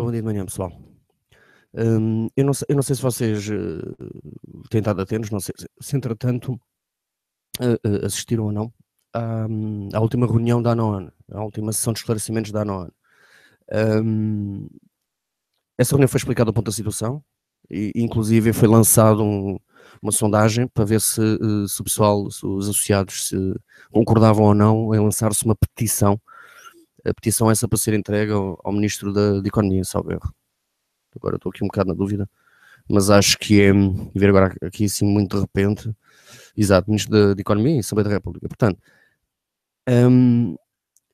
Bom dia de manhã, pessoal. Um, eu, não, eu, não, sei se vocês uh, têm estado atentos, não sei se entretanto uh, assistiram ou não à, hum, à, última reunião da ANOAN, à última sessão de esclarecimentos da ANOAN. Um, essa reunião foi explicada o ponto da situação, e, inclusive foi lançada um, uma sondagem para ver se, se o pessoal, se os associados, se concordavam ou não em lançar-se uma petição a petição essa para ser entregue ao, ao Ministro da, da Economia, salvo erro. Agora estou aqui um bocado na dúvida, mas acho que é, ver agora aqui assim muito de repente, exato, Ministro da, Economia e Assembleia da República. Portanto, hum,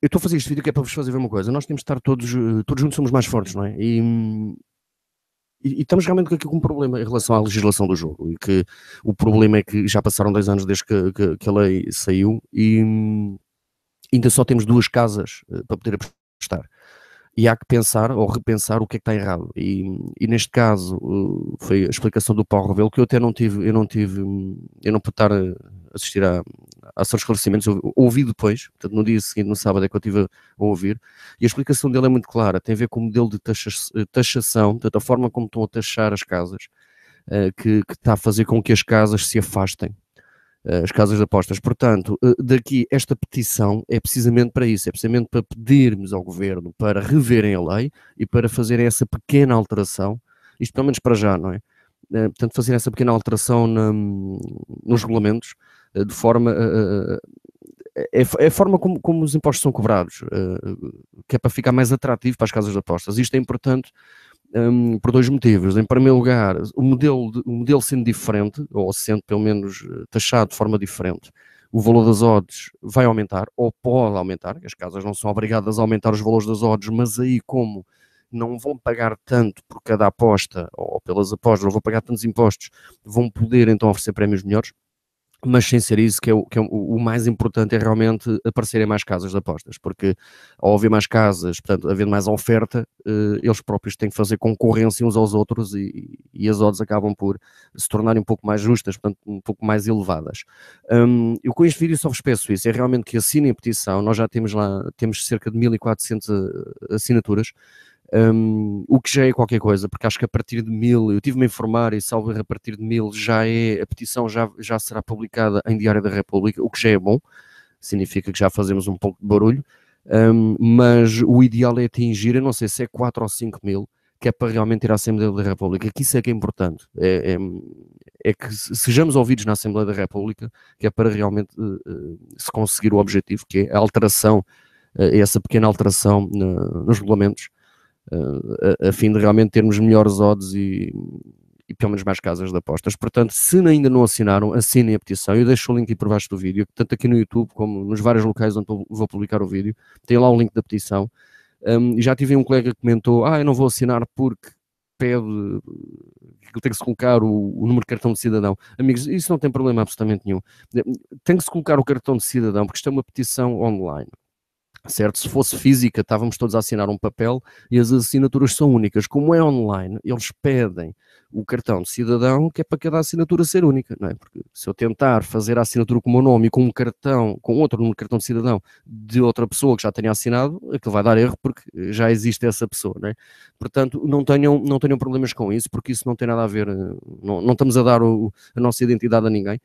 eu estou a fazer este vídeo que é para vos fazer ver uma coisa, nós temos de estar todos, todos juntos somos mais fortes, não é? E, e, e estamos realmente aqui com um problema em relação à legislação do jogo, e que o problema é que já passaram dois anos desde que, que, que a lei saiu e ainda só temos duas casas eh, para poder apostar. E há que pensar ou repensar o que é que está errado. E, e neste caso eh, foi a explicação do Paulo Rebelo que eu até não tive, eu não tive, eu não pude estar a assistir a à ação esclarecimentos, eu, ouvi depois, portanto no dia seguinte, no sábado é que eu estive a, ouvir, e a explicação dele é muito clara, tem a ver com o modelo de taxa, eh, taxação, portanto a forma como estão a taxar as casas, que, que está a fazer com que as casas se afastem eh, as casas de apostas. Portanto, eh, daqui esta petição é precisamente para isso, é precisamente para pedirmos ao governo para reverem a lei e para fazerem essa pequena alteração, isto pelo menos para já, não é? Eh, portanto, fazer essa pequena alteração na, nos regulamentos de forma. É, é, é, a forma como, como, os impostos são cobrados, que é para ficar mais atrativo para as casas de apostas. Isto é importante um, por dois motivos. Em primeiro lugar, o modelo, o modelo sendo diferente, ou sendo pelo menos eh, taxado de forma diferente, o valor das odds vai aumentar, ou pode aumentar, as casas não são obrigadas a aumentar os valores das odds, mas aí como não vão pagar tanto por cada aposta, ou pelas apostas, não vão pagar tantos impostos, vão poder então oferecer prémios melhores, mas sem ser isso, que é, o, que é o, mais importante é realmente aparecerem mais casas de apostas, porque ao haver mais casas, portanto, havendo mais oferta, eh, eles próprios têm que fazer concorrência uns aos outros e, e as odds acabam por se tornarem um pouco mais justas, portanto, um pouco mais elevadas. Um, eu com este vídeo só vos peço isso, é realmente que assinem a petição, nós já temos lá, temos cerca de 1400 eh, assinaturas, um, o que já é qualquer coisa, porque acho que a partir de mil, eu tive-me a informar e salvo a partir de mil já é, a petição já, já será publicada em Diário da República, o que já é bom, significa que já fazemos um pouco de barulho, um, mas o ideal é atingir, eu não sei se é 4 ou 5 mil, que é para realmente ir à Assembleia da República, que isso é que é importante, é, é, é que sejamos ouvidos na Assembleia da República, que é para realmente uh, se conseguir o objetivo, que é a alteração, uh, essa pequena alteração uh, nos regulamentos, a, a, fim de realmente termos melhores odds e, e pelo menos mais casas de apostas. Portanto, se ainda não assinaram, assinem a petição. Eu deixo o link aí por baixo do vídeo, tanto aqui no YouTube como nos vários locais onde vou publicar o vídeo. Tem lá o link da petição. Um, já tive um colega que comentou: Ah, eu não vou assinar porque pede que tem que se colocar o, o, número de cartão de cidadão. Amigos, isso não tem problema absolutamente nenhum. Tem que se colocar o cartão de cidadão, porque isto é uma petição online. Certo? Se fosse física, estávamos todos a assinar um papel e as assinaturas são únicas. Como é online, eles pedem o cartão de cidadão que é para cada assinatura ser única, não é? Porque se eu tentar fazer a assinatura com o meu nome e com um cartão, com outro no cartão de cidadão de outra pessoa que já tenha assinado, aquilo vai dar erro porque já existe essa pessoa, não é? Portanto, não tenham, não tenham problemas com isso, porque isso não tem nada a ver, eh, não, não estamos a dar o, a nossa identidade a ninguém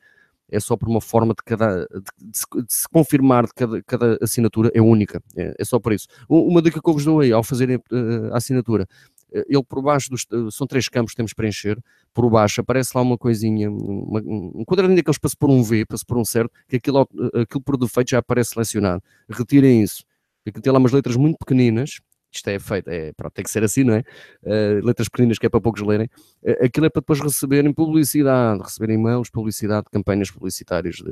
é só por uma forma de, cada, de, de, de se confirmar de cada, cada assinatura é única, é, é, só por isso. Uma dica que eu vos dou aí, ao fazerem uh, a assinatura, eh, ele por baixo, dos, eh, são três campos que temos para preencher, por baixo aparece lá uma coisinha, uma, um quadradinho daqueles para se por um V, para por um certo, que aquilo, aquilo por defeito já aparece selecionado. Retirem isso. tem lá umas letras muito pequeninas, isto é feito, é, pronto, tem que ser assim, não é? Uh, letras pequeninas que é para poucos lerem. Uh, aquilo é para depois receberem publicidade, receberem e-mails, publicidade, campanhas publicitárias de,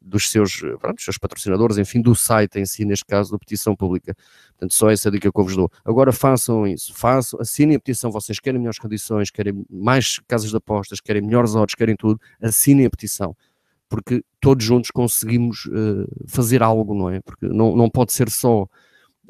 dos, seus, pronto, dos seus patrocinadores, enfim, do site em si, neste caso, da petição pública. Portanto, só essa dica que eu vos dou. Agora façam isso, façam, assinem a petição, vocês querem melhores condições, querem mais casas de apostas, querem melhores odds, querem tudo, assinem a petição porque todos juntos conseguimos uh, fazer algo, não é? Porque não, não pode ser só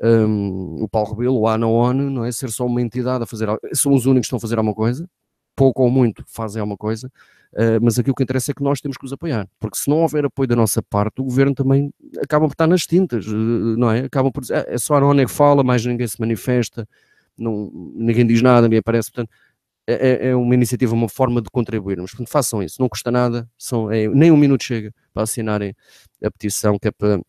um, o Paulo Rebelo, o Onu não é ser só uma entidade a fazer, são os únicos que estão a fazer alguma coisa, pouco ou muito fazem alguma coisa, uh, mas aquilo que interessa é que nós temos que os apoiar, porque se não houver apoio da nossa parte, o governo também acaba por estar nas tintas, eh, não é? Acabam por dizer, ah, é só a Onu que fala, mais ninguém se manifesta, não, ninguém diz nada, ninguém aparece, portanto, é, é, é uma iniciativa, uma forma de contribuirmos. Portanto, façam isso, não custa nada, são, é, nem um minuto chega para assinarem a petição que é para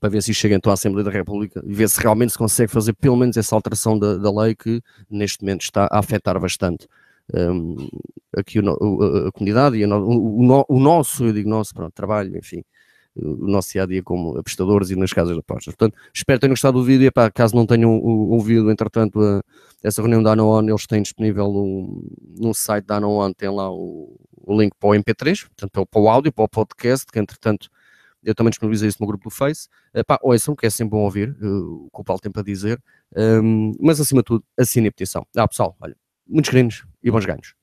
para ver se chega então à Assembleia da República e ver se realmente se consegue fazer pelo menos essa alteração da, da lei que neste momento está a afetar bastante um, aqui o, a comunidade e o, o, nosso, eu digo nosso, pronto, trabalho, enfim, o nosso dia a dia como apostadores e nas casas de apostas. Portanto, espero que tenham gostado do vídeo e pá, caso não tenham ouvido, entretanto, a, essa reunião da ANOON, eles têm disponível um, no site da ANOON, tem lá o, link para o MP3, portanto, para o áudio, para o podcast, que entretanto eu também disponibilizei isso no grupo do Face. Uh, pá, ouçam, que é sempre bom ouvir uh, o que o Paulo tem para dizer, um, mas acima de tudo, assine a petição. Ah, pessoal, olha, muitos crimes e bons ganhos.